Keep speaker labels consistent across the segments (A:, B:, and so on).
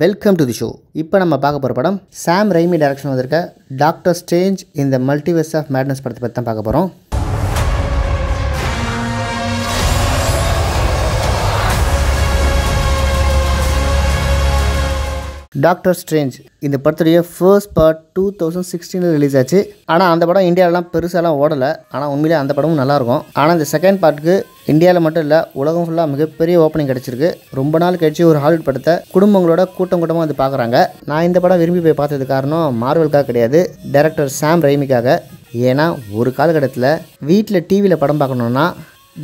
A: welcome to the show இப்போ நம்ம பார்க்க போகிற படம் சாம் ரைமி டேரக்ஷன் வந்திருக்க டாக்டர் ஸ்டேஞ்ச் இந்த மல்டிவர்ஸ் ஆஃப் மேட்னஸ் படத்தை பற்றி தான் பார்க்க போகிறோம் டாக்டர் ஸ்ட்ரேஞ்ச் இந்த படத்துடைய ஃபர்ஸ்ட் பார்ட் டூ தௌசண்ட் சிக்ஸ்டீனில் ரிலீஸ் ஆச்சு ஆனால் அந்த படம் இந்தியாவிலாம் பெருசாலாம் ஓடலை ஆனால் உண்மையிலே அந்த படமும் நல்லாயிருக்கும் ஆனால் இந்த செகண்ட் பார்ட்டுக்கு இந்தியாவில் மட்டும் இல்லை உலகம் ஃபுல்லாக மிகப்பெரிய ஓப்பனிங் கிடச்சிருக்கு ரொம்ப நாள் கழிச்சு ஒரு ஹாலிவுட் படத்தை குடும்பங்களோட கூட்டம் கூட்டமாக வந்து பார்க்குறாங்க நான் இந்த படம் விரும்பி போய் பார்த்தது காரணம் மார்வல்காக கிடையாது டேரக்டர் சாம் ரெய்மிக்காக ஏன்னா ஒரு காலகட்டத்தில் வீட்டில் டிவியில் படம் பார்க்கணுன்னா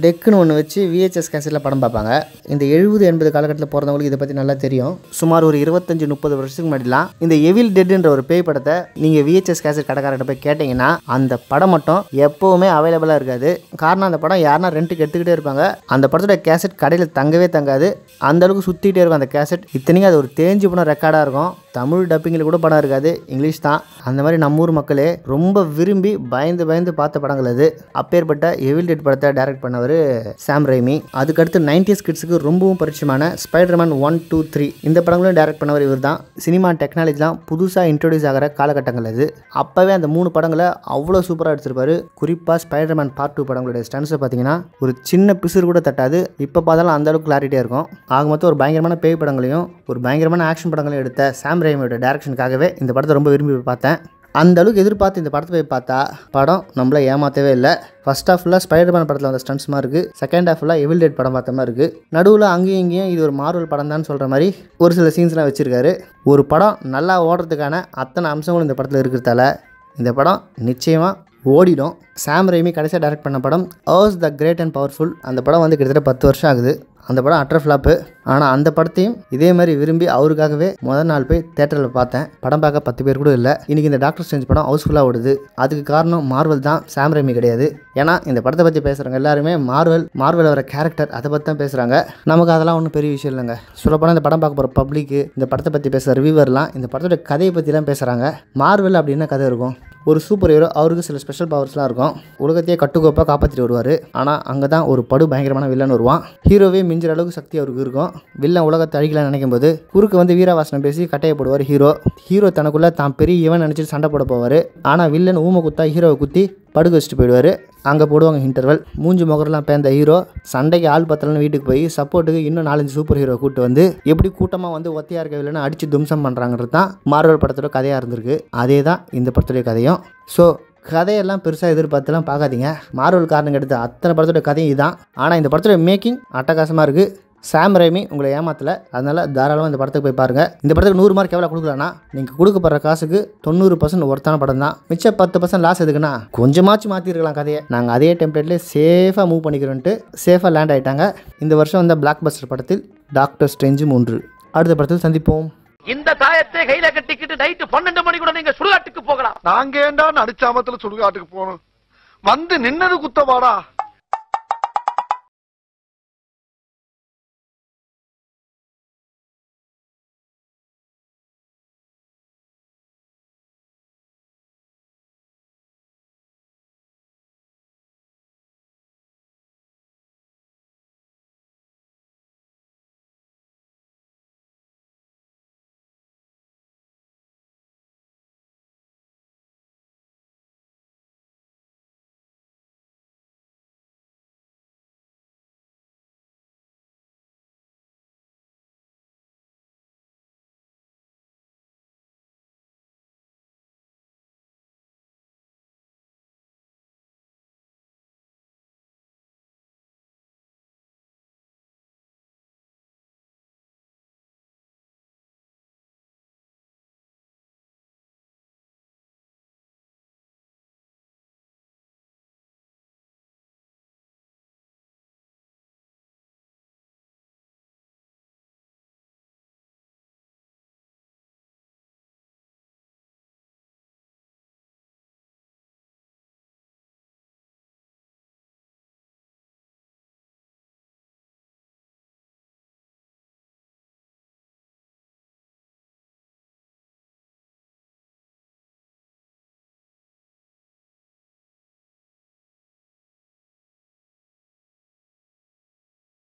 A: டெக்குன்னு ஒன்று வச்சு விஹெச்எஸ் கேசட்டில் படம் பார்ப்பாங்க இந்த எழுபது எண்பது காலகட்டத்தில் பிறந்தவங்களுக்கு இதை பற்றி நல்லா தெரியும் சுமார் ஒரு இருபத்தஞ்சு முப்பது வருஷத்துக்கு முன்னாடிலாம் இந்த எவில் டெட்ன்ற ஒரு பேய் படத்தை நீங்கள் விஹெச்எஸ் கேசட் கடைக்காரர்கிட்ட போய் கேட்டிங்கன்னா அந்த படம் மட்டும் எப்போவுமே அவைலபிளாக இருக்காது காரணம் அந்த படம் யாருன்னா ரெண்ட்டுக்கு எடுத்துக்கிட்டே இருப்பாங்க அந்த படத்தோட கேசட் கடையில் தங்கவே தங்காது அந்தளவுக்கு சுற்றிக்கிட்டே இருக்கும் அந்த கேசட் இத்தனைக்கும் அது ஒரு தேஞ்சு படம் ரெக்கார்டாக இருக்கும் தமிழ் டப்பிங்கில் கூட படம் இருக்காது இங்கிலீஷ் தான் அந்த மாதிரி நம்ம ஊர் மக்களே ரொம்ப விரும்பி பயந்து பயந்து பார்த்த படங்கள் அது அப்பேற்பட்ட எவில் டெட் படத்தை டைரக்ட் பண்ண பண்ணவர் சாம் ரைமி அதுக்கடுத்து நைன்டிஸ் கிட்ஸுக்கு ரொம்பவும் பரிச்சயமான ஸ்பைடர்மேன் ஒன் டூ த்ரீ இந்த படங்களும் டைரக்ட் பண்ணவர் இவர் தான் சினிமா டெக்னாலஜி தான் புதுசாக இன்ட்ரடியூஸ் ஆகிற காலகட்டங்கள் அது அப்போவே அந்த மூணு படங்களை அவ்வளோ சூப்பராக எடுத்திருப்பாரு குறிப்பாக ஸ்பைடர்மேன் பார்ட் டூ படங்களுடைய ஸ்டன்ஸை பார்த்தீங்கன்னா ஒரு சின்ன பிசுறு கூட தட்டாது இப்போ பார்த்தாலும் அந்தளவுக்கு கிளாரிட்டியாக இருக்கும் ஆக மொத்தம் ஒரு பயங்கரமான பேய் படங்களையும் ஒரு பயங்கரமான ஆக்ஷன் படங்களையும் எடுத்த சாம் ரேமியோட டேரக்ஷனுக்காகவே இந்த படத்தை ரொம்ப விரும்பி பார்த்தேன் அந்த அளவுக்கு எதிர்பார்த்து இந்த படத்தை போய் பார்த்தா படம் நம்மள ஏமாற்றவே இல்லை ஃபஸ்ட் ஹாஃபில் மேன் படத்தில் வந்த ஸ்டன்ஸ் மாதிரி இருக்குது செகண்ட் ஹாஃபில் எவில் டேட் படம் பார்த்த மாதிரி இருக்குது நடுவில் அங்கேயும் இங்கேயும் இது ஒரு மார்வல் படம் தான் சொல்கிற மாதிரி ஒரு சில சீன்ஸ்லாம் வச்சுருக்காரு ஒரு படம் நல்லா ஓடுறதுக்கான அத்தனை அம்சங்களும் இந்த படத்தில் இருக்கிறதால இந்த படம் நிச்சயமாக ஓடிடும் சாம் ரேமி கடைசியாக டைரக்ட் பண்ண படம் Oz the great and powerful அந்த படம் வந்து கிட்டத்தட்ட பத்து வருஷம் ஆகுது அந்த படம் அட்ர ஃப்ளாப்பு ஆனால் அந்த படத்தையும் இதே மாதிரி விரும்பி அவருக்காகவே முதல் நாள் போய் தேட்டரில் பார்த்தேன் படம் பார்க்க பத்து பேர் கூட இல்லை இன்றைக்கி இந்த டாக்டர் ஸ்டேஞ்ச் படம் ஹவுஸ்ஃபுல்லாக ஓடுது அதுக்கு காரணம் மார்வல் தான் சாம்ரமி கிடையாது ஏன்னா இந்த படத்தை பற்றி பேசுகிறவங்க எல்லாருமே மார்வல் மார்வல் வர கேரக்டர் அதை பற்றி தான் பேசுகிறாங்க நமக்கு அதெல்லாம் ஒன்றும் பெரிய விஷயம் இல்லைங்க சொல்லப்போனால் இந்த படம் பார்க்க போகிற பப்ளிக்கு இந்த படத்தை பற்றி பேசுகிற ரிவியூவர்லாம் இந்த படத்தோட கதையை பற்றிலாம் பேசுகிறாங்க மார்வல் அப்படின்னா கதை இருக்கும் ஒரு சூப்பர் ஹீரோ அவருக்கு சில ஸ்பெஷல் பவர்ஸ்லாம் இருக்கும் உலகத்தையே கட்டுக்கோப்பாக காப்பாற்றிட்டு வருவார் ஆனால் அங்கே தான் ஒரு படு பயங்கரமான வில்லன் வருவான் ஹீரோவே மிஞ்சிற அளவுக்கு சக்தி அவருக்கு இருக்கும் வில்லன் உலகத்தை அழிக்கலாம் நினைக்கும் போது குறுக்கு வந்து வீராவாசனம் பேசி கட்டையப்படுவார் ஹீரோ ஹீரோ தனக்குள்ளே தான் பெரிய இவன் நினச்சிட்டு சண்டை போட போவார் ஆனால் வில்லன் ஊமை குத்தா ஹீரோவை குத்தி படுக்க வச்சுட்டு போயிடுவார் அங்கே போடுவாங்க இன்டர்வல் மூஞ்சி முகரெல்லாம் பேர்ந்த ஹீரோ சண்டைக்கு ஆள் பத்தலன்னு வீட்டுக்கு போய் சப்போர்ட்டுக்கு இன்னும் நாலஞ்சு சூப்பர் ஹீரோ கூட்டு வந்து எப்படி கூட்டமாக வந்து ஒத்தையாக இருக்க இல்லைன்னு அடித்து தும்சம் பண்ணுறாங்கிறது தான் மார்வல் படத்தோட கதையாக இருந்திருக்கு அதே தான் இந்த படத்துடைய கதையும் ஸோ கதையெல்லாம் பெருசாக எதிர்பார்த்துலாம் பார்க்காதீங்க மார்வல் காரணம் எடுத்த அத்தனை படத்தோட கதையும் இதுதான் ஆனால் இந்த படத்தோட மேக்கிங் அட்டகாசமாக இருக்குது சாம் ரேமி உங்களை ஏமாத்தல அதனால் தாராளமாக இந்த படத்துக்கு போய் பாருங்கள் இந்த படத்துக்கு நூறு மார்க் எவ்வளோ கொடுக்கலான்னா நீங்கள் கொடுக்கப்படுற காசுக்கு தொண்ணூறு பர்சன்ட் ஒருத்தான படம் தான் மிச்சம் பத்து பர்சன்ட் லாஸ் எதுக்குன்னா கொஞ்சமாச்சு மாற்றிருக்கலாம் கதையை நாங்கள் அதே டெம்ப்ளேட்லேயே சேஃபாக மூவ் பண்ணிக்கிறோன்ட்டு சேஃபாக லேண்ட் ஆகிட்டாங்க இந்த வருஷம் வந்த பிளாக் பஸ்டர் படத்தில் டாக்டர் ஸ்ட்ரெஞ்சு மூன்று அடுத்த படத்தில் சந்திப்போம் இந்த தாயத்தை கையில கட்டிக்கிட்டு நைட்டு பன்னெண்டு மணி கூட நீங்க சுடுகாட்டுக்கு போகலாம் நாங்க ஏண்டா நடிச்சாமத்துல சுடுகாட்டுக்கு போகணும் வந்து நின்னது குத்தவாடா